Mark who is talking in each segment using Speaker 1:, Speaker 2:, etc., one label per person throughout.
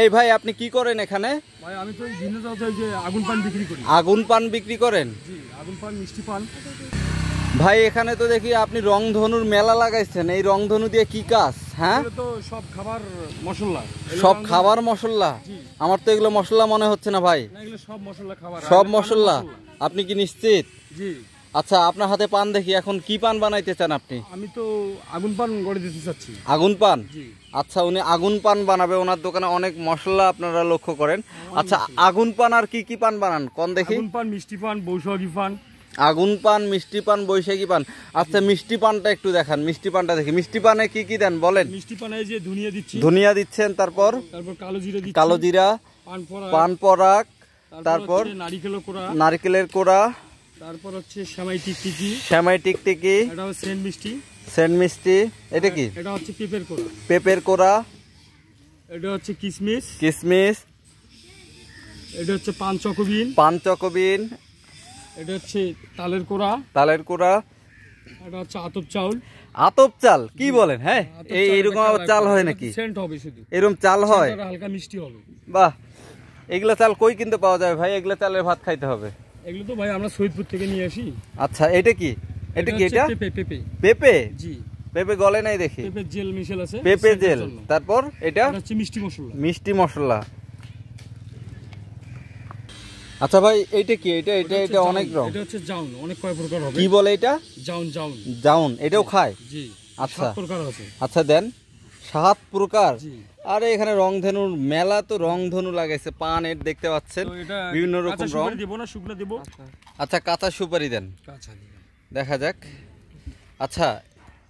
Speaker 1: এই ভাই আপনি কি করেন এখানে আগুন পান বিক্রি আগুন পান বিক্রি করেন ভাই এখানে তো দেখি আপনি রং ধনুর মেলা লাগাইছেন এই রং ধনু দিয়ে কি কাজ হ্যাঁ তো সব খাবার মশলা সব খাবার মশলা আমার তো এগুলো মশলা মনে হচ্ছে না ভাই সব মশলা সব মশলা আপনি কি নিশ্চিত আচ্ছা আপনার হাতে পান দেখি এখন কি পান বানাইতে চান আপনি আমি তো আগুন পান গড়ে দিতে চাচ্ছি আগুন পান আচ্ছা উনি আগুন পান বানাবে ওনার দোকানে অনেক মশলা আপনারা লক্ষ্য করেন আচ্ছা আগুন পান আর কি কি পান বানান কোন দেখি আগুন পান মিষ্টি পান বৈশাখী পান আগুন পান মিষ্টি পান বৈশাখী পান আচ্ছা মিষ্টি পানটা একটু দেখান মিষ্টি পানটা দেখি মিষ্টি পানে কি কি দেন বলেন মিষ্টি পানে যে ধুনিয়া দিচ্ছি ধুনিয়া দিচ্ছেন তারপর তারপর কালো জিরা কালো জিরা পান পরাক তারপর নারিকেলের কোড়া নারিকেলের কোড়া তারপর হচ্ছে সেমাই টিকটিকি সেমাই টিকটিকি এটা হচ্ছে সেন্ট মিষ্টি সেন্ট মিষ্টি এটা কি এটা হচ্ছে পেঁপের কোড়া পেঁপের কোড়া এটা হচ্ছে কিশমিশ কিসমিস এটা হচ্ছে পানচকবিন পানচকবিন এটা হচ্ছে তালের কোড়া তালের কোড়া এটা হচ্ছে আতপ চাউল আতপ চাল কি বলেন হ্যাঁ এই এরকম চাল হয় নাকি সেন্ট হবে শুধু এরকম চাল হয় হালকা মিষ্টি হবে বাহ এগুলো চাল কই কিনতে পাওয়া যাবে ভাই এগুলো চালের ভাত খাইতে হবে এগুলো তো ভাই আমরা সৈয়দপুর থেকে নিয়ে আসি আচ্ছা এটা কি এটা কি এটা পেপে পেপে জি পেপে গলে নাই দেখি পেপে জেল মিশেল আছে পেপে জেল তারপর এটা হচ্ছে মিষ্টি মশলা মিষ্টি মশলা আচ্ছা ভাই এইটা কি এটা এটা এটা অনেক রকম এটা হচ্ছে জাউন অনেক কয় প্রকার হবে কি বলে এটা জাউন জাউন জাউন এটাও খায় জি আচ্ছা প্রকার আছে আচ্ছা দেন সাত প্রকার আর এখানে রংধনুর মেলা তো রংধনু লাগাইছে পান এর দেখতে পাচ্ছেন বিভিন্ন রকম রং দিব না শুকনো দিব আচ্ছা, আচ্ছা কাঁচা সুপারি দেন দেখা যাক আচ্ছা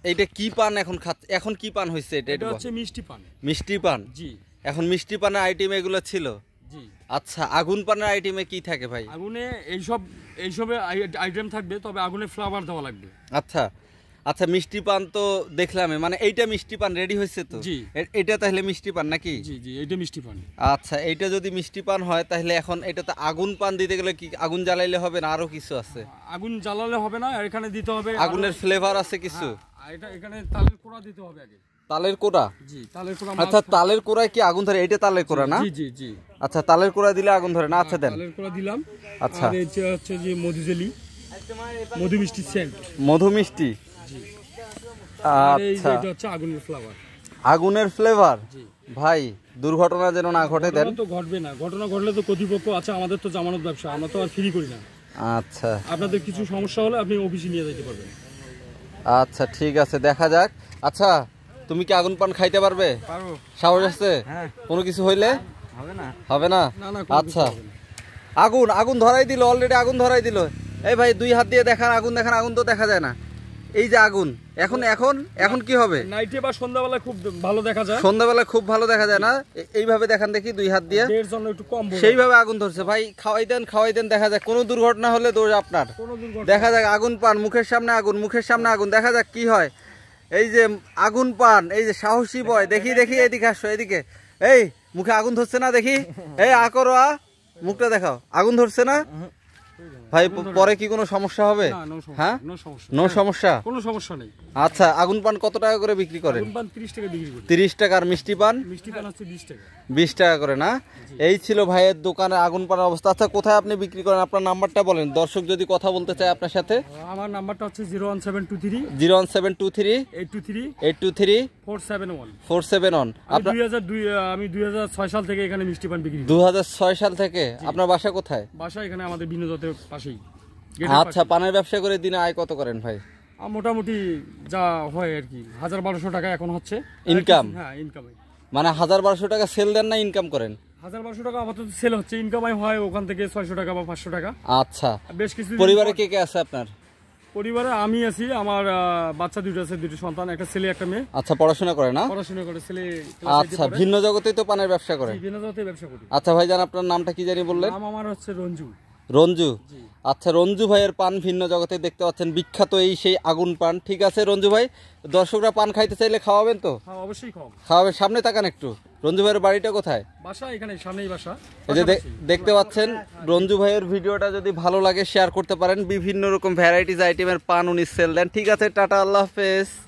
Speaker 1: এইটা কি পান এখন এখন কি পান হয়েছে এটা এটা হচ্ছে মিষ্টি পান মিষ্টি পান জি এখন মিষ্টি পানের আইটেম এগুলো ছিল জি আচ্ছা আগুন পানের আইটেমে কি থাকে ভাই আগুনে এইসব এইসবে আইটেম থাকবে তবে আগুনে ফ্লেভার দেওয়া লাগবে আচ্ছা আচ্ছা মিষ্টি পান তো দেখলাম মানে এইটা মিষ্টি পান রেডি হয়েছে তো এটা তাহলে মিষ্টি পান নাকি মিষ্টি পান আচ্ছা এইটা যদি মিষ্টি পান হয় তাহলে এখন এটা তো আগুন পান দিতে গেলে কি আগুন জ্বালাইলে হবে না আরো কিছু আছে আগুন জ্বালালে হবে না এখানে দিতে হবে আগুনের ফ্লেভার আছে হ্যাঁ, কিছু এটা এখানে তালের কোড়া দিতে হবে আগে তালের কোড়া আচ্ছা তালের কোড়ায় কি আগুন ধরে এটা তালের কোড়া না আচ্ছা তালের কোড়া দিলে আগুন ধরে না আচ্ছা হ্যাঁ, দেন দিলাম আচ্ছা মধু মিষ্টি আচ্ছা। আগুনের ফ্লেভার ভাই দুর্ঘটনা যেন না ঘটে দেন তো ঘটবে না ঘটনা ঘটলে তো কর্তৃপক্ষ আছে আমাদের তো জামানত ব্যবসা আমরা তো আর ফ্রি করি না আচ্ছা আপনাদের কিছু সমস্যা হলে আপনি অফিসে নিয়ে যেতে পারবেন আচ্ছা ঠিক আছে দেখা যাক আচ্ছা তুমি কি আগুন পান খাইতে পারবে
Speaker 2: সাহস আছে হ্যাঁ। কোনো
Speaker 1: কিছু হইলে হবে না আচ্ছা আগুন আগুন ধরাই দিল অলরেডি আগুন ধরাই দিল এই ভাই দুই হাত দিয়ে দেখান আগুন দেখান আগুন তো দেখা যায় না এই যে আগুন এখন এখন এখন কি হবে নাইটে বা সন্ধ্যাবেলা খুব ভালো দেখা যায় সন্ধ্যাবেলা খুব ভালো দেখা যায় না এইভাবে দেখান দেখি দুই হাত দিয়ে এর জন্য একটু কম সেইভাবে আগুন ধরছে ভাই খাওয়াই দেন খাওয়াই দেন দেখা যাক কোনো দুর্ঘটনা হলে দোষ আপনার দেখা যাক আগুন পান মুখের সামনে আগুন মুখের সামনে আগুন দেখা যাক কি হয় এই যে আগুন পান এই যে সাহসী বয় দেখি দেখি এদিকে আসো এদিকে এই মুখে আগুন ধরছে না দেখি এই আ করো মুখটা দেখাও আগুন ধরছে না
Speaker 2: ভাই পরে কি
Speaker 1: কোনো সমস্যা হবে হ্যাঁ নো সমস্যা হ্যাঁ, কোনো সমস্যা নেই আচ্ছা আগুন পান কত টাকা করে বিক্রি করেন তিরিশ টাকা আর মিষ্টি পান বিশ টাকা করে না এই ছিল ভাইয়ের দোকানে আগুন পানের অবস্থা আচ্ছা কোথায় আপনি বিক্রি করেন আপনার নাম্বারটা বলেন দর্শক যদি কথা বলতে চায় আপনার সাথে আমার নাম্বারটা হচ্ছে zero one seven two three zero one seven two three eight two three eight two three four seven one four seven one আমি দুই হাজার ছয় সাল থেকে এখানে মিষ্টি পান বিক্রি দু সাল থেকে আপনার বাসা কোথায় বাসা এখানে আমাদের বিনোদতে আচ্ছা পানের ব্যবসা করে দিনে আয় কত করেন ভাই মোটামুটি যা হয় আর কি হাজার বারোশো টাকা এখন হচ্ছে ইনকাম হ্যাঁ মানে হাজার বারোশো টাকা সেল দেন না ইনকাম করেন হাজার বারোশো টাকা সেল হচ্ছে হয় ওখান থেকে ছয়শো টাকা বা পাঁচশো টাকা আচ্ছা বেশ কিছু পরিবারে কে কে আপনার পরিবারে আমি আছি আমার বাচ্চা দুটো আছে দুটো সন্তান একটা ছেলে একটা মেয়ে আচ্ছা পড়াশোনা করে না পড়াশোনা করে ছেলে আচ্ছা ভিন্ন জগতেই তো পানের ব্যবসা করে ব্যবসা আচ্ছা ভাইজান আপনার নামটা কি জানি বললেন আমার হচ্ছে রঞ্জু রঞ্জু আচ্ছা রঞ্জু ভাইয়ের পান ভিন্ন জগতে দেখতে পাচ্ছেন বিখ্যাত এই সেই আগুন পান ঠিক আছে রঞ্জু ভাই দর্শকরা পান খাইতে চাইলে খাওয়াবেন তো হ্যাঁ, অবশ্যই খাওয়াবেন সামনে তাকান একটু রঞ্জু ভাইয়ের বাড়িটা কোথায় বাসা এখানে সামনেই বাসা এই যে দেখতে পাচ্ছেন রঞ্জু ভাইয়ের ভিডিওটা যদি ভালো লাগে শেয়ার করতে পারেন বিভিন্ন রকম ভ্যারাইটিস আইটেমের পান উনি সেল দেন ঠিক আছে টাটা আল্লাহ হাফেজ